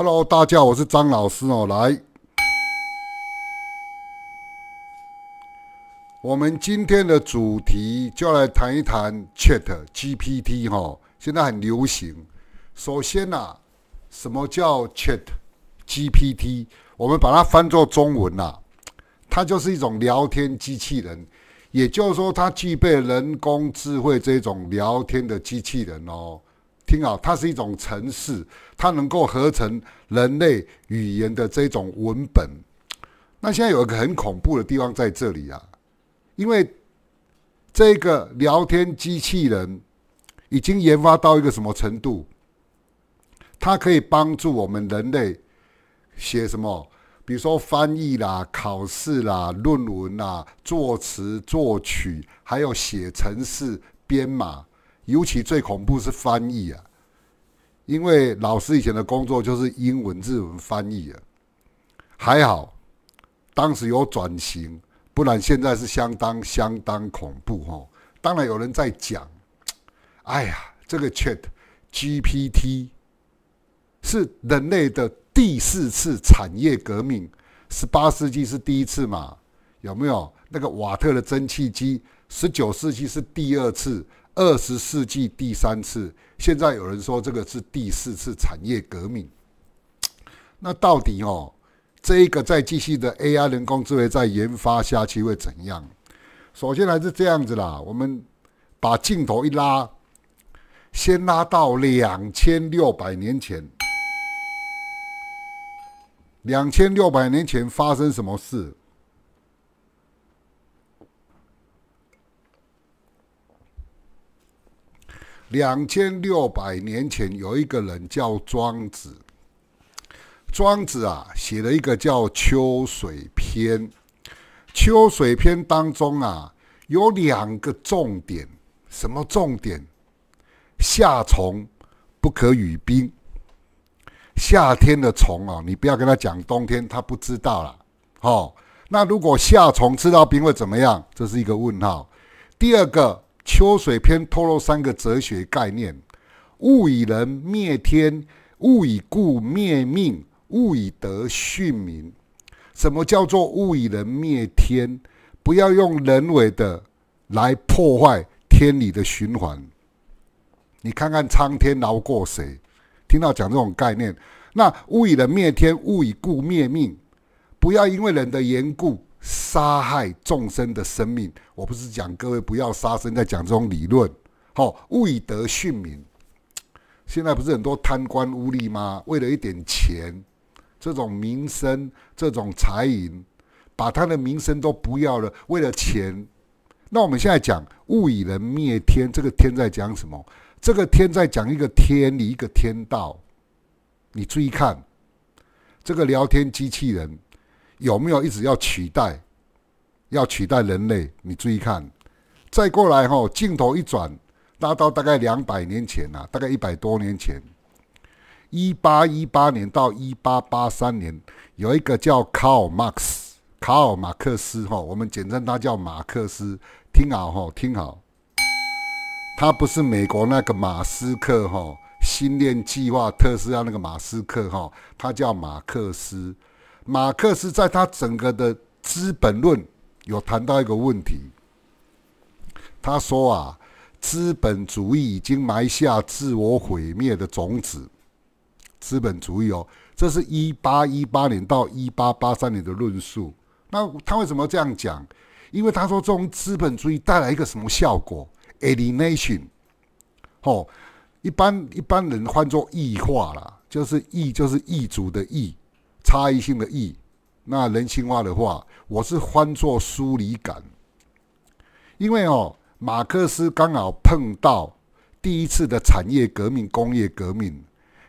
Hello，大家，我是张老师哦。来，我们今天的主题就来谈一谈 Chat GPT 哈，现在很流行。首先呐，什么叫 Chat GPT？我们把它翻作中文呐，它就是一种聊天机器人，也就是说，它具备人工智慧这种聊天的机器人哦。听好，它是一种程式，它能够合成人类语言的这种文本。那现在有一个很恐怖的地方在这里啊，因为这个聊天机器人已经研发到一个什么程度？它可以帮助我们人类写什么？比如说翻译啦、考试啦、论文啦、作词作曲，还有写程式编码。尤其最恐怖是翻译啊，因为老师以前的工作就是英文字文翻译啊，还好，当时有转型，不然现在是相当相当恐怖哦。当然有人在讲，哎呀，这个 Chat GPT 是人类的第四次产业革命，十八世纪是第一次嘛，有没有那个瓦特的蒸汽机？十九世纪是第二次，二十世纪第三次，现在有人说这个是第四次产业革命。那到底哦，这一个再继续的 AI 人工智能再研发下去会怎样？首先还是这样子啦，我们把镜头一拉，先拉到两千六百年前。两千六百年前发生什么事？两千六百年前，有一个人叫庄子。庄子啊，写了一个叫《秋水篇》。《秋水篇》当中啊，有两个重点。什么重点？夏虫不可语冰。夏天的虫啊，你不要跟他讲冬天，他不知道啦。哦，那如果夏虫吃到冰会怎么样？这是一个问号。第二个。《秋水》篇透露三个哲学概念：物以人灭天，物以故灭命，物以德训民。什么叫做物以人灭天？不要用人为的来破坏天理的循环。你看看苍天饶过谁？听到讲这种概念，那物以人灭天，物以故灭命，不要因为人的缘故。杀害众生的生命，我不是讲各位不要杀生，在讲这种理论。好，物以德殉民，现在不是很多贪官污吏吗？为了一点钱，这种名声，这种财银，把他的名声都不要了，为了钱。那我们现在讲物以人灭天，这个天在讲什么？这个天在讲一个天理，一个天道。你注意看，这个聊天机器人。有没有一直要取代？要取代人类？你注意看，再过来哈，镜头一转，拉到大概两百年前呐，大概一百多年前，一八一八年到一八八三年，有一个叫卡尔马克思，卡尔马克思哈，我们简称他叫马克思。听好哈，听好，他不是美国那个马斯克哈，星链计划特斯拉那个马斯克哈，他叫马克思。马克思在他整个的《资本论》有谈到一个问题，他说啊，资本主义已经埋下自我毁灭的种子。资本主义哦，这是一八一八年到一八八三年的论述。那他为什么这样讲？因为他说，中资本主义带来一个什么效果？Elimination，哦，一般一般人换作异化啦，就是异，就是异族的异。差异性的异，那人性化的话，我是翻作疏离感，因为哦，马克思刚好碰到第一次的产业革命、工业革命，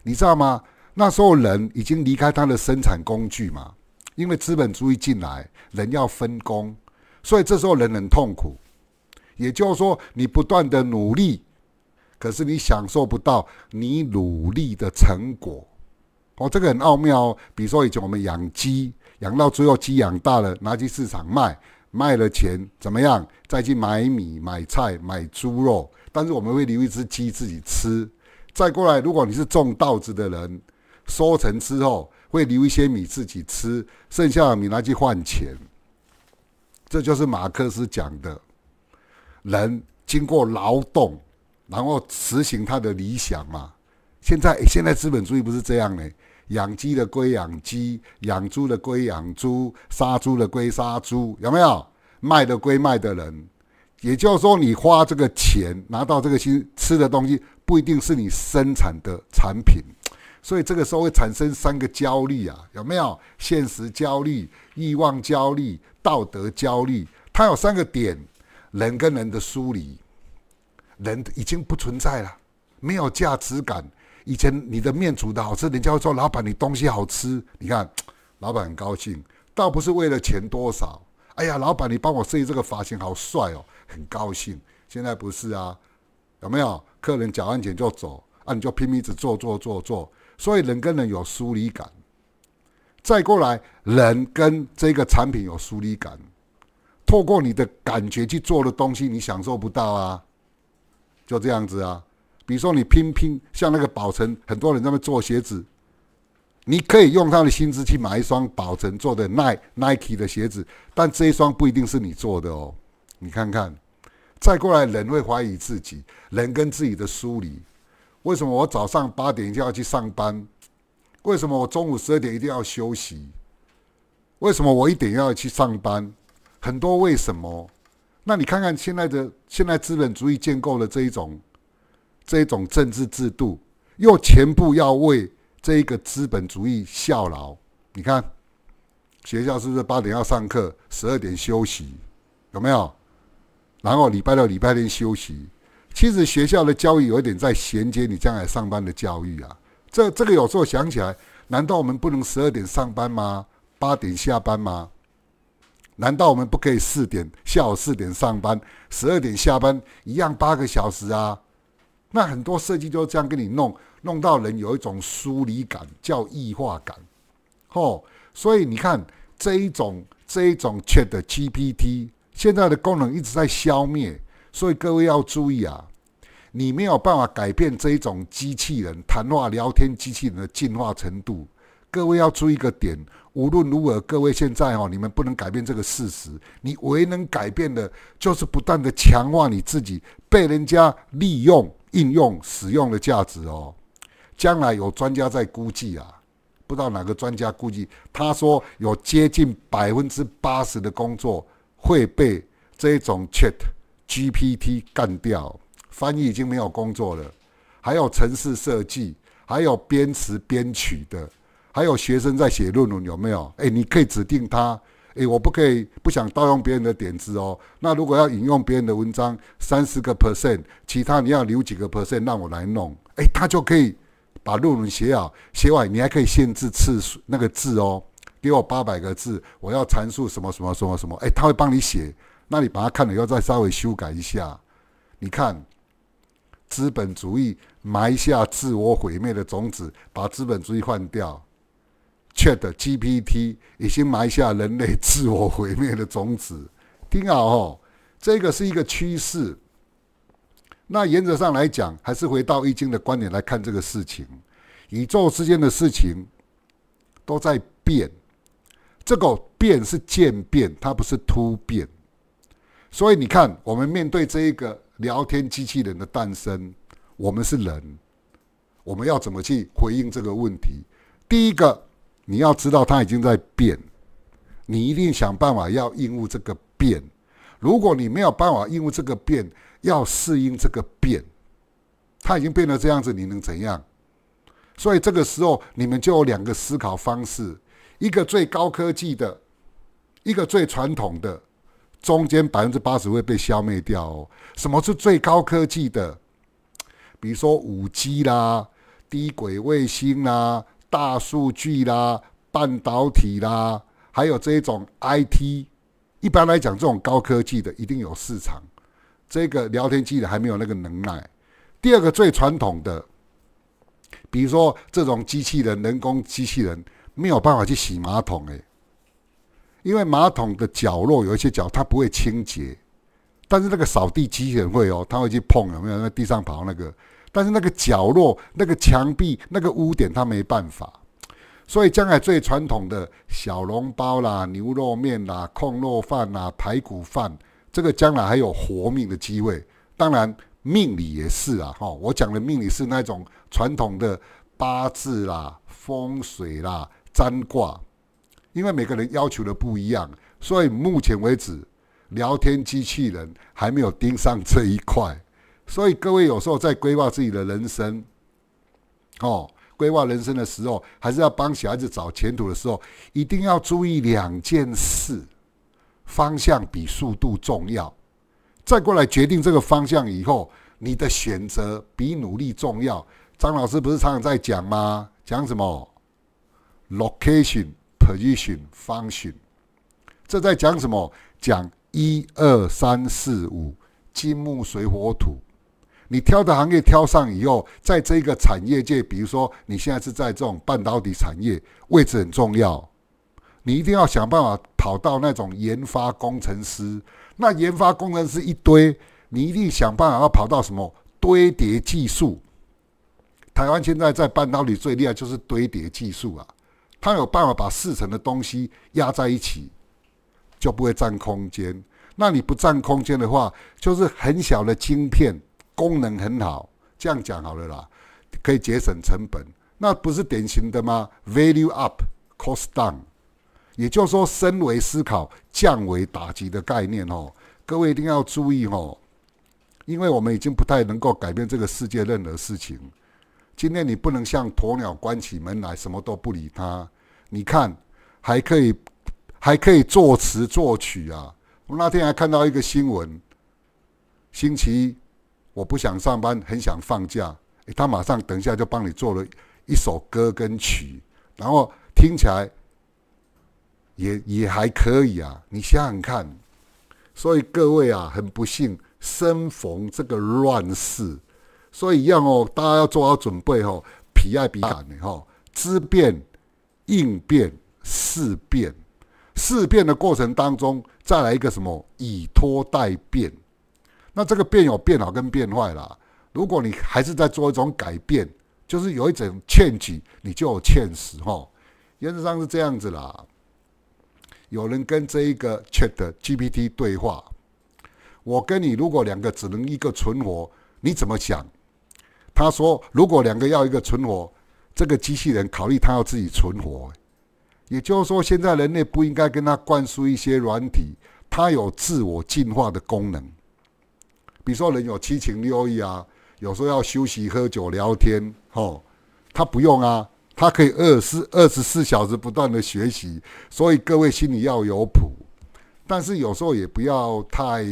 你知道吗？那时候人已经离开他的生产工具嘛，因为资本主义进来，人要分工，所以这时候人很痛苦。也就是说，你不断的努力，可是你享受不到你努力的成果。哦，这个很奥妙哦。比如说，以前我们养鸡，养到最后鸡养大了，拿去市场卖，卖了钱怎么样？再去买米、买菜、买猪肉。但是我们会留一只鸡自己吃。再过来，如果你是种稻子的人，收成之后会留一些米自己吃，剩下的米拿去换钱。这就是马克思讲的，人经过劳动，然后实行他的理想嘛。现在现在资本主义不是这样呢。养鸡的归养鸡，养猪的归养猪，杀猪的归杀猪，有没有卖的归卖的人？也就是说，你花这个钱拿到这个新吃的东西，不一定是你生产的产品，所以这个时候会产生三个焦虑啊，有没有？现实焦虑、欲望焦虑、道德焦虑，它有三个点，人跟人的疏离，人已经不存在了，没有价值感。以前你的面煮的好吃，人家会说：“老板，你东西好吃。”你看，老板很高兴，倒不是为了钱多少。哎呀，老板，你帮我设计这个发型好帅哦，很高兴。现在不是啊，有没有客人交完钱就走啊？你就拼命子做做做做。所以人跟人有疏离感，再过来人跟这个产品有疏离感。透过你的感觉去做的东西，你享受不到啊，就这样子啊。比如说，你拼拼像那个宝成，很多人在那边做鞋子，你可以用他的薪资去买一双宝成做的耐 Nike 的鞋子，但这一双不一定是你做的哦。你看看，再过来人会怀疑自己，人跟自己的疏离。为什么我早上八点就要去上班？为什么我中午十二点一定要休息？为什么我一点要去上班？很多为什么？那你看看现在的现在资本主义建构的这一种。这种政治制度又全部要为这一个资本主义效劳。你看，学校是不是八点要上课，十二点休息，有没有？然后礼拜六、礼拜天休息。其实学校的教育有一点在衔接你将来上班的教育啊。这这个有时候想起来，难道我们不能十二点上班吗？八点下班吗？难道我们不可以四点下午四点上班，十二点下班，一样八个小时啊？那很多设计就是这样给你弄，弄到人有一种疏离感，叫异化感，哦。所以你看这一种这一种 Chat GPT，现在的功能一直在消灭，所以各位要注意啊，你没有办法改变这一种机器人谈话聊天机器人的进化程度。各位要注意一个点，无论如何，各位现在哦，你们不能改变这个事实，你唯一能改变的，就是不断的强化你自己，被人家利用。应用使用的价值哦，将来有专家在估计啊，不知道哪个专家估计，他说有接近百分之八十的工作会被这种 Chat GPT 干掉，翻译已经没有工作了，还有城市设计，还有编词编曲的，还有学生在写论文，有没有？哎，你可以指定他。诶，我不可以不想盗用别人的点子哦。那如果要引用别人的文章，三十个 percent，其他你要留几个 percent 让我来弄。诶，他就可以把论文写好写完，你还可以限制次数那个字哦，给我八百个字，我要阐述什么什么什么什么。诶，他会帮你写，那你把它看了以后再稍微修改一下。你看，资本主义埋下自我毁灭的种子，把资本主义换掉。Chat GPT 已经埋下人类自我毁灭的种子。听好哦，这个是一个趋势。那原则上来讲，还是回到易经的观点来看这个事情。宇宙之间的事情都在变，这个变是渐变，它不是突变。所以你看，我们面对这一个聊天机器人的诞生，我们是人，我们要怎么去回应这个问题？第一个。你要知道，它已经在变，你一定想办法要应付这个变。如果你没有办法应付这个变，要适应这个变，它已经变得这样子，你能怎样？所以这个时候，你们就有两个思考方式：一个最高科技的，一个最传统的。中间百分之八十会被消灭掉哦。什么是最高科技的？比如说五 G 啦，低轨卫星啦。大数据啦，半导体啦，还有这一种 IT，一般来讲，这种高科技的一定有市场。这个聊天机的还没有那个能耐。第二个最传统的，比如说这种机器人，人工机器人没有办法去洗马桶，诶，因为马桶的角落有一些角，它不会清洁。但是那个扫地机器人会哦，它会去碰有没有？那地上跑那个。但是那个角落、那个墙壁、那个污点，他没办法。所以，江海最传统的小笼包啦、牛肉面啦、控肉饭啦、排骨饭，这个将来还有活命的机会。当然，命理也是啊，哈，我讲的命理是那种传统的八字啦、风水啦、占卦，因为每个人要求的不一样，所以目前为止，聊天机器人还没有盯上这一块。所以各位有时候在规划自己的人生，哦，规划人生的时候，还是要帮小孩子找前途的时候，一定要注意两件事：方向比速度重要。再过来决定这个方向以后，你的选择比努力重要。张老师不是常常在讲吗？讲什么？location、position、function，这在讲什么？讲一二三四五，金木水火土。你挑的行业挑上以后，在这个产业界，比如说你现在是在这种半导体产业，位置很重要。你一定要想办法跑到那种研发工程师。那研发工程师一堆，你一定想办法要跑到什么堆叠技术。台湾现在在半导体最厉害就是堆叠技术啊，它有办法把四层的东西压在一起，就不会占空间。那你不占空间的话，就是很小的晶片。功能很好，这样讲好了啦，可以节省成本，那不是典型的吗？Value up, cost down，也就是说，升维思考降维打击的概念哦，各位一定要注意哦，因为我们已经不太能够改变这个世界任何事情。今天你不能像鸵鸟关起门来什么都不理它，你看还可以还可以作词作曲啊。我那天还看到一个新闻，星期一。我不想上班，很想放假。他马上等一下就帮你做了一首歌跟曲，然后听起来也也还可以啊。你想想看，所以各位啊，很不幸生逢这个乱世，所以一样哦，大家要做好准备哦，皮爱彼软的哈，知变应变事变，事变的过程当中再来一个什么以托代变。那这个变有变好跟变坏啦。如果你还是在做一种改变，就是有一种欠己，你就有欠实哦，原则上是这样子啦。有人跟这一个 Chat GPT 对话，我跟你如果两个只能一个存活，你怎么想？他说，如果两个要一个存活，这个机器人考虑他要自己存活，也就是说，现在人类不应该跟他灌输一些软体，它有自我进化的功能。比如说，人有七情六欲啊，有时候要休息、喝酒、聊天，吼，他不用啊，他可以二十二十四小时不断的学习，所以各位心里要有谱，但是有时候也不要太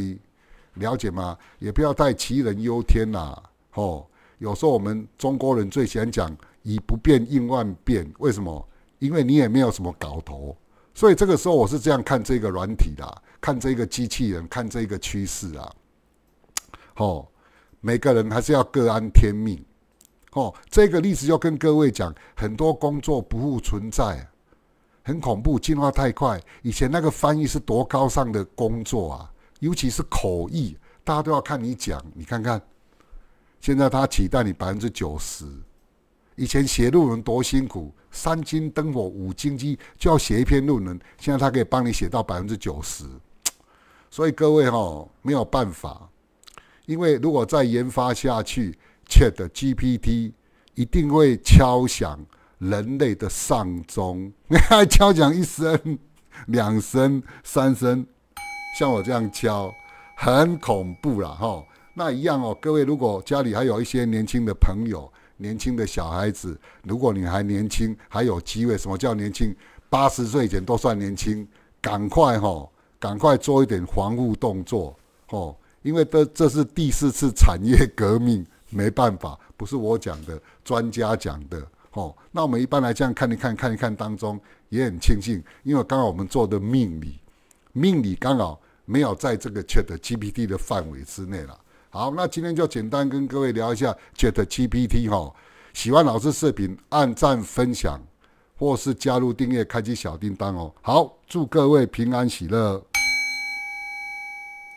了解嘛，也不要太杞人忧天啦，吼，有时候我们中国人最喜欢讲以不变应万变，为什么？因为你也没有什么搞头，所以这个时候我是这样看这个软体的，看这个机器人，看这个趋势啊。哦，每个人还是要各安天命。哦，这个例子要跟各位讲，很多工作不复存在，很恐怖，进化太快。以前那个翻译是多高尚的工作啊，尤其是口译，大家都要看你讲。你看看，现在他取代你百分之九十。以前写论文多辛苦，三斤灯火五金鸡就要写一篇论文，现在他可以帮你写到百分之九十。所以各位哈，没有办法。因为如果再研发下去，Chat GPT 一定会敲响人类的丧钟。敲响一声、两声、三声，像我这样敲，很恐怖啦。哈。那一样哦，各位如果家里还有一些年轻的朋友、年轻的小孩子，如果你还年轻，还有机会。什么叫年轻？八十岁以前都算年轻，赶快哈，赶快做一点防护动作哦。因为这这是第四次产业革命，没办法，不是我讲的，专家讲的哦。那我们一般来这样看一看看一看当中也很庆幸，因为刚好我们做的命理，命理刚好没有在这个 Chat GPT 的范围之内了。好，那今天就简单跟各位聊一下 Chat GPT 哈。喜欢老师视频，按赞、分享或是加入订阅，开启小叮当哦。好，祝各位平安喜乐。